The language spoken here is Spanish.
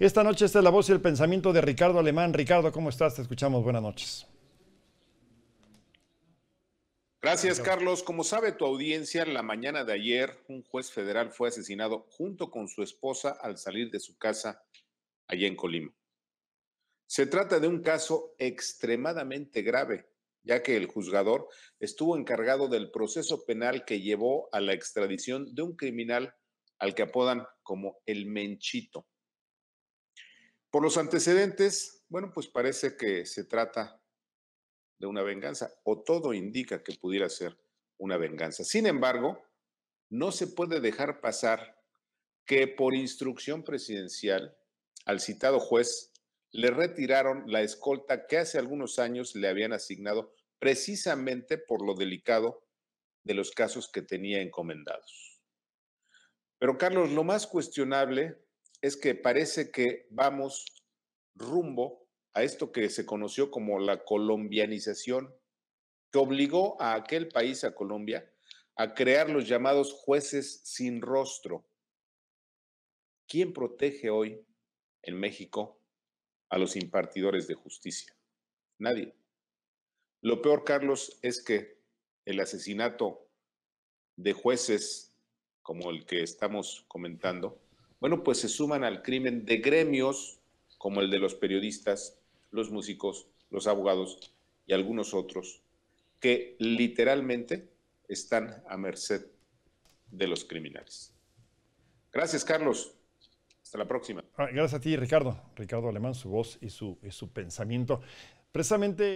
Esta noche está la voz y el pensamiento de Ricardo Alemán. Ricardo, ¿cómo estás? Te escuchamos. Buenas noches. Gracias, Carlos. Como sabe tu audiencia, la mañana de ayer un juez federal fue asesinado junto con su esposa al salir de su casa allá en Colima. Se trata de un caso extremadamente grave, ya que el juzgador estuvo encargado del proceso penal que llevó a la extradición de un criminal al que apodan como el Menchito. Por los antecedentes, bueno, pues parece que se trata de una venganza, o todo indica que pudiera ser una venganza. Sin embargo, no se puede dejar pasar que por instrucción presidencial al citado juez le retiraron la escolta que hace algunos años le habían asignado precisamente por lo delicado de los casos que tenía encomendados. Pero Carlos, lo más cuestionable es que parece que vamos rumbo a esto que se conoció como la colombianización, que obligó a aquel país, a Colombia, a crear los llamados jueces sin rostro. ¿Quién protege hoy en México a los impartidores de justicia? Nadie. Lo peor, Carlos, es que el asesinato de jueces como el que estamos comentando, bueno, pues se suman al crimen de gremios como el de los periodistas, los músicos, los abogados y algunos otros que literalmente están a merced de los criminales. Gracias, Carlos. Hasta la próxima. Ah, gracias a ti, Ricardo. Ricardo Alemán, su voz y su, su pensamiento. Precisamente.